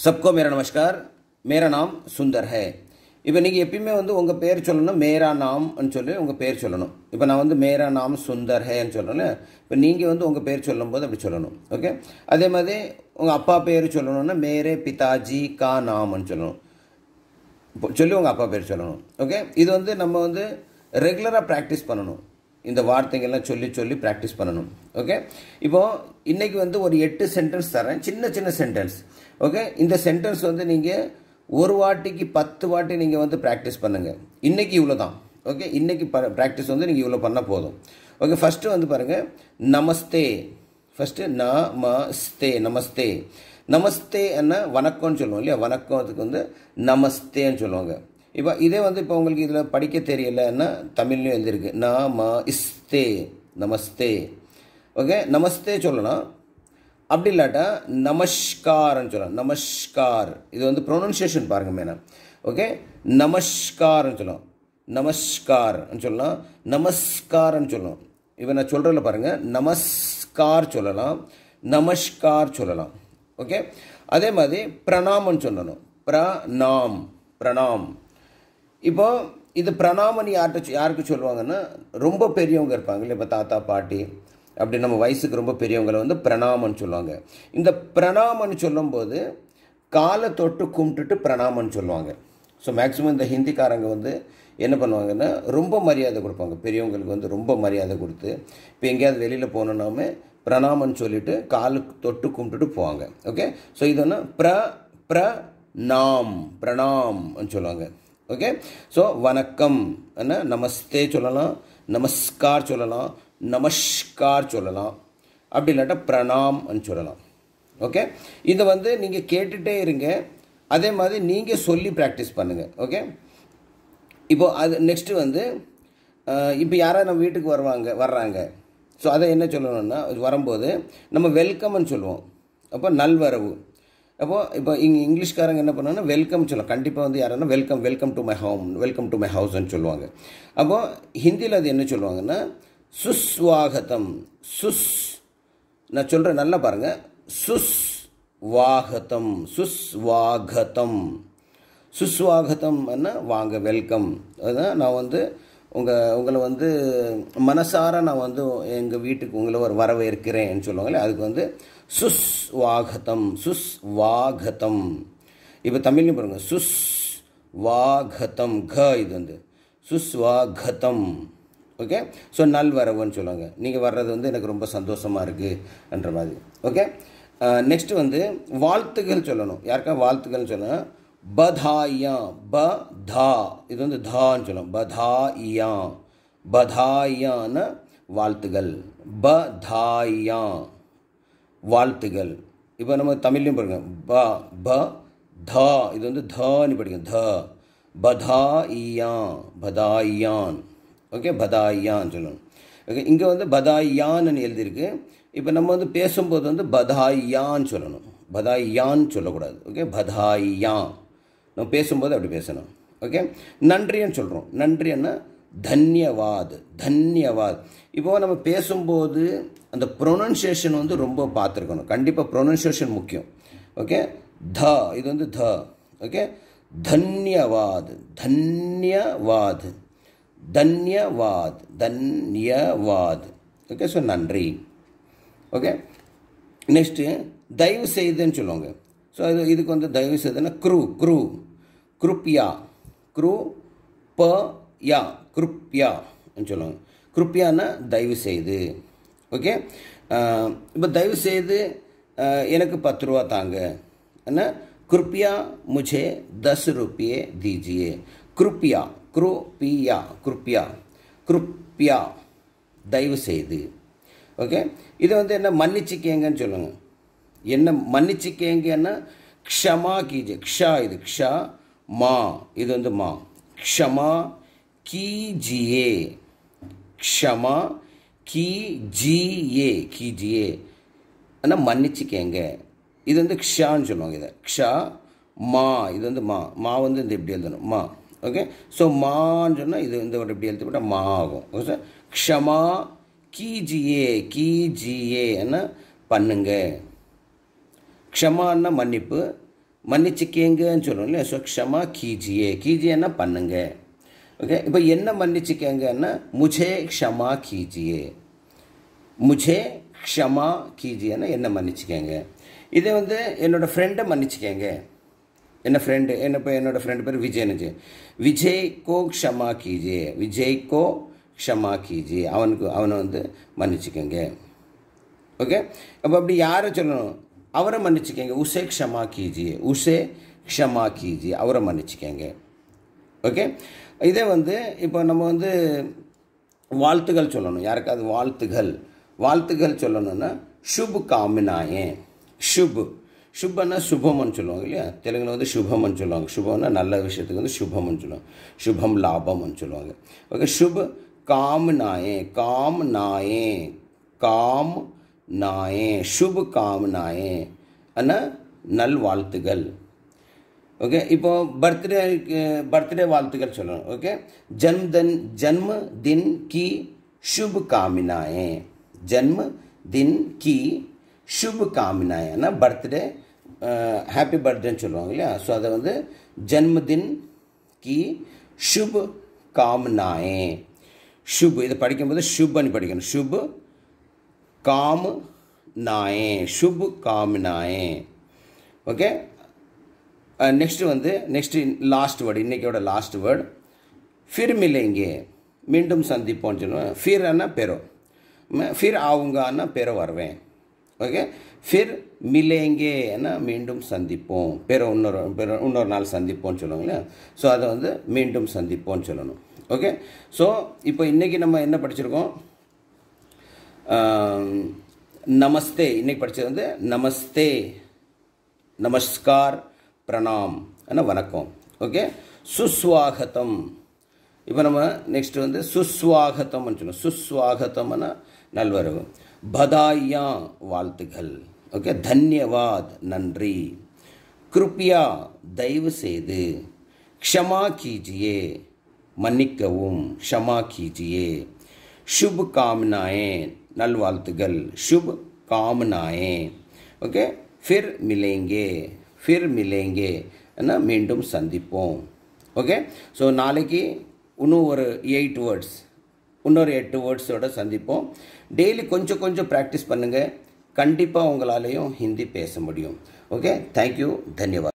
சப்கோ மேரா நமஸ்கார் மேரா நாம் சுந்தர் ஹே இப்போ நீங்கள் எப்பயுமே வந்து உங்கள் பேர் சொல்லணும் மேரா நாம்னு சொல்லி உங்கள் பேர் சொல்லணும் இப்போ நான் வந்து மேரா நாம் சுந்தர் ஹேன்னு சொல்கிறேன்ல இப்போ நீங்கள் வந்து உங்கள் பேர் சொல்லும்போது அப்படி சொல்லணும் ஓகே அதே மாதிரி உங்கள் அப்பா பேர் சொல்லணும்னா மேரே பிதாஜி கா நாம்னு சொல்லணும் சொல்லி உங்கள் அப்பா பேர் சொல்லணும் ஓகே இது வந்து நம்ம வந்து ரெகுலராக ப்ராக்டிஸ் பண்ணணும் இந்த வார்த்தைகள்லாம் சொல்லி சொல்லி ப்ராக்டிஸ் பண்ணணும் ஓகே இப்போது இன்றைக்கி வந்து ஒரு எட்டு சென்டென்ஸ் தரேன் சின்ன சின்ன சென்டென்ஸ் ஓகே இந்த சென்டென்ஸ் வந்து நீங்கள் ஒரு வாட்டிக்கு பத்து வாட்டி நீங்கள் வந்து ப்ராக்டிஸ் பண்ணுங்கள் இன்றைக்கி இவ்வளோ தான் ஓகே இன்றைக்கி ப்ராக்டிஸ் வந்து நீங்கள் இவ்வளோ பண்ணால் போதும் ஓகே ஃபஸ்ட்டு வந்து பாருங்கள் நமஸ்தே ஃபஸ்ட்டு நமஸ்தே நமஸ்தே நமஸ்தே என்ன வணக்கம்னு சொல்லுவோம் இல்லையா வணக்கம் அதுக்கு வந்து நமஸ்தேன்னு சொல்லுவாங்க இப்போ இதே வந்து இப்போ உங்களுக்கு இதில் படிக்க தெரியலன்னா தமிழ்லையும் எழுதியிருக்கு நாம இஸ்தே நமஸ்தே ஓகே நமஸ்தே சொல்லலாம் அப்படி இல்லாட்டா நமஸ்கார்னு சொல்லலாம் நமஸ்கார் இது வந்து ப்ரொனன்சியேஷன் பாருங்கள் மேடம் ஓகே நமஸ்கார்னு சொல்லலாம் நமஸ்கார்னு சொல்லலாம் நமஸ்கார்னு சொல்லலாம் இப்போ நான் சொல்கிறதில் பாருங்கள் நமஸ்கார் சொல்லலாம் நமஸ்கார் சொல்லலாம் ஓகே அதே மாதிரி பிரணாம்னு சொல்லணும் பிரணாம் பிரணாம் இப்போது இது பிரணாமணி யார்கிட்ட யாருக்கு சொல்லுவாங்கன்னா ரொம்ப பெரியவங்க இருப்பாங்க இல்லை இப்போ தாத்தா பாட்டி அப்படி நம்ம வயசுக்கு ரொம்ப பெரியவங்களை வந்து பிரணாமன் சொல்லுவாங்க இந்த பிரணாமன் சொல்லும்போது காலை தொட்டு கும்பிட்டுட்டு பிரணாமன் சொல்லுவாங்க ஸோ மேக்ஸிமம் இந்த ஹிந்திக்காரங்க வந்து என்ன பண்ணுவாங்கன்னா ரொம்ப மரியாதை கொடுப்பாங்க பெரியவங்களுக்கு வந்து ரொம்ப மரியாதை கொடுத்து இப்போ எங்கேயாவது வெளியில் போனோம்னாமே பிரணாமன் சொல்லிவிட்டு காலுக்கு தொட்டு கும்பிட்டுட்டு போவாங்க ஓகே ஸோ இது என்ன பிர பிர நாம் பிரணாம்னு சொல்லுவாங்க ஓகே ஸோ வணக்கம் என்ன நமஸ்தே சொல்லலாம் நமஸ்கார் சொல்லலாம் நமஸ்கார் சொல்லலாம் அப்படி இல்லாட்டா பிரணாம்னு சொல்லலாம் ஓகே இதை வந்து நீங்கள் கேட்டுகிட்டே இருங்க அதே மாதிரி நீங்கள் சொல்லி ப்ராக்டிஸ் பண்ணுங்கள் ஓகே இப்போது அது நெக்ஸ்ட்டு வந்து இப்போ யாராவது நம்ம வீட்டுக்கு வருவாங்க வர்றாங்க ஸோ அதை என்ன சொல்லணும்னா வரும்போது நம்ம வெல்கம்னு சொல்லுவோம் அப்போ நல்வரவு அப்போது இப்போ இங்கே இங்கிலீஷ்காரங்க என்ன பண்ணுவாங்கன்னா வெல்கம் சொல்லலாம் கண்டிப்பாக வந்து யாருன்னா welcome welcome to my home welcome to my ஹவுஸ்ன்னு சொல்லுவாங்க அப்போது ஹிந்தியில் அது என்ன சொல்லுவாங்கன்னா சுஸ்வாகத்தம் சுஸ் நான் சொல்கிறேன் நல்லா பாருங்கள் சுஸ் சுஸ்வாகதம் சுஸ்வாகத்தம் என்ன வாங்க வெல்கம் அதுதான் நான் வந்து உங்கள் உங்களை வந்து மனசார நான் வந்து எங்கள் வீட்டுக்கு உங்களை ஒரு வரவேற்கிறேன்னு சொல்லுவாங்களே அதுக்கு வந்து சுஸ் வாகதம் சுஸ் வாகதம் இப்போ தமிழ்லையும் பாருங்கள் சுஸ் வாகதம் க இது வந்து சுஸ்வாகதம் ஓகே ஸோ நல்வரவுன்னு சொல்லுவாங்க நீங்கள் வர்றது வந்து எனக்கு ரொம்ப சந்தோஷமாக இருக்குன்ற மாதிரி ஓகே நெக்ஸ்ட்டு வந்து வாழ்த்துகள் சொல்லணும் யாருக்கா வாழ்த்துக்கள்னு சொல்லணும் பதாயா ப தா இது வந்து தான்னு சொல்லும் பதாயா பதாயான வாழ்த்துகள் ப தாயா வாழ்த்துகள் இப்போ நம்ம தமிழ்லையும் படிக்கணும் ப ப தா இது வந்து தான்னு படிக்கணும் த பதாயா பதாயான் ஓகே பதாயான்னு சொல்லணும் ஓகே இங்கே வந்து பதாயான்னு எழுதியிருக்கு இப்போ நம்ம வந்து பேசும்போது வந்து பதாயான்னு சொல்லணும் பதாயான்னு சொல்லக்கூடாது ஓகே பதாயான் நம்ம பேசும்போது அப்படி பேசணும் ஓகே நன்றின்னு சொல்கிறோம் நன்றின்னா தன்யவாத் தன்யவாத் இப்போ நம்ம பேசும்போது அந்த ப்ரொனன்சியேஷன் வந்து ரொம்ப பார்த்துருக்கணும் கண்டிப்பாக ப்ரொனன்சியேஷன் முக்கியம் ஓகே த இது வந்து த ஓகே தன்யவாத் தன்யவாத் தன்யவாத் தன்யவாத் ஓகே ஸோ நன்றி ஓகே நெக்ஸ்ட்டு தயவு செய்துன்னு சொல்லுவாங்க ஸோ அது இதுக்கு வந்து தயவு செய்துன்னா குரு குரு க்ருப்யா குரு ப யா குருப்யா சொல்லுவாங்க குருப்யான்னா தயவு செய்து ஓகே இப்போ தயவு செய்து எனக்கு பத்து ரூபா தாங்க என்ன முஜே தஸ் ரூபியே தீஜியே க்ருப்யா कृपया பியா க்ருப்யா க்ருப்யா தயவு செய்து ஓகே இது வந்து என்ன மன்னிச்சுக்கேங்கன்னு சொல்லுங்கள் என்ன மன்னிச்சிக்கேங்கன்னா க்ஷமா கீஜே க்ஷா இது க்ஷா மா இது வந்து மா க்ஷமா கீஜியே க்ஷமா கீஜியே கீஜியே ஆனால் மன்னிச்சிக்கேங்க இது வந்து க்ஷான்னு சொல்லுவாங்க இதை க்ஷா மா இது வந்து மா மா வந்து இந்த இப்படி எழுதணும் மா ஓகே ஸோ மான்னு சொன்னால் இது இந்த ஒரு இப்படி கூட மா ஆகும் ஓகே சார் க்ஷமா கீஜியே கீஜியே என்ன பண்ணுங்க க்ஷமான்னா மன்னிப்பு மன்னிச்சிக்கேங்கன்னு சொல்லணும் இல்லையா ஸோ க்ஷமா கீஜியே கீஜியன்னா பண்ணுங்க ஓகே இப்போ என்ன மன்னிச்சிக்கேங்கன்னா முஜே க்ஷமா கீஜியே முஜே க்ஷமா கீஜியன்னா என்ன மன்னிச்சிக்கேங்க இதை வந்து என்னோடய ஃப்ரெண்டை மன்னிச்சுக்கேங்க என்ன ஃப்ரெண்டு என்ன இப்போ என்னோடய ஃப்ரெண்டு பேர் விஜயனுஜி விஜய் கோ க்ஷமா கீஜியே விஜய் கோ க்ஷமா கீஜியே அவனுக்கு அவனை வந்து மன்னிச்சிக்கோங்க ஓகே அப்போ அப்படி யாரை சொல்லணும் அவரை மன்னிச்சுக்கங்க உசே க்ஷமா கீஜி உசே க்ஷமா கீஜி அவரை மன்னிச்சுக்கங்க ஓகே இதே வந்து இப்போ நம்ம வந்து வாழ்த்துகள் சொல்லணும் யாருக்காவது வாழ்த்துகள் வாழ்த்துகள் சொல்லணும்னா சுப் காமினாயே சுப் சுப்பன்னா சுபம்னு சொல்லுவாங்க இல்லையா தெலுங்கில் வந்து சுபம்னு சொல்லுவாங்க சுபம்னா நல்ல விஷயத்துக்கு வந்து சுபம்னு சொல்லுவாங்க சுபம் லாபம்னு சொல்லுவாங்க ஓகே சுப் காம் நாயே காம் நாயே காம் நாயே சுப காமனாயேன் ஆனால் நல்வாழ்த்துகள் ஓகே இப்போ பர்த்டே பர்த்டே வாழ்த்துக்கள் சொல்லணும் ஓகே ஜன்மதன் ஜன்ம தின் கி சுப காமினாயேன் ஜன்ம தின் கி சுப காமினாயேன்னா பர்த்டே ஹாப்பி பர்த்டேன்னு சொல்லுவாங்க இல்லையா ஸோ அதை வந்து ஜன்மதின் கி சுப காம்னாயே சுப் இதை படிக்கும்போது சுப்னு படிக்கணும் சுப் काम நாயேன் சுப் காம்னாயேன் ஓகே நெக்ஸ்ட்டு வந்து நெக்ஸ்ட் லாஸ்ட் வேர்டு இன்றைக்கியோட லாஸ்ட் வேர்டு ஃபிர் மில்லைங்கே மீண்டும் சந்திப்போம்னு சொல்லுவேன் ஃபிர் ஃபிர்னா பெரோ ஃபிர் ஆவுங்கன்னா பெரோ வருவேன் ஓகே ஃபிர் மிலேங்கேன்னா மீண்டும் சந்திப்போம் பெரோ இன்னொரு பெரோ இன்னொரு நாள் சந்திப்போம்னு சொல்லுவாங்களே ஸோ அதை வந்து மீண்டும் சந்திப்போம்னு சொல்லணும் ஓகே ஸோ இப்போ இன்றைக்கி நம்ம என்ன படிச்சிருக்கோம் நமஸ்தே இன்னைக்கு படித்தது வந்து நமஸ்தே நமஸ்கார் பிரணாம் வணக்கம் ஓகே சுஸ்வாகத்தம் இப்போ நம்ம நெக்ஸ்ட் வந்து சுஸ்வாகத்தம்னு சொன்னோம் சுஸ்வாகத்தம்னா நல்வரவு பதாயா வாழ்த்துகள் ஓகே தன்யவாத் நன்றி கிருப்பியா தயவு செய்து க்ஷமா கீஜியே மன்னிக்கவும் க்ஷமா கீஜியே சுப காமினாயேன் நல்வாழ்த்துகள் சுப் காமனாயே ஓகே ஃபிர் மிலேங்கே ஃபிர் மிலேங்கே என்ன மீண்டும் சந்திப்போம் ஓகே ஸோ நாளைக்கு இன்னும் ஒரு எயிட் வேர்ட்ஸ் இன்னொரு எட்டு வேர்ட்ஸோட சந்திப்போம் டெய்லி கொஞ்சம் கொஞ்சம் ப்ராக்டிஸ் பண்ணுங்கள் கண்டிப்பாக உங்களாலேயும் ஹிந்தி பேச முடியும் ஓகே தேங்க்யூ தன்யவாத்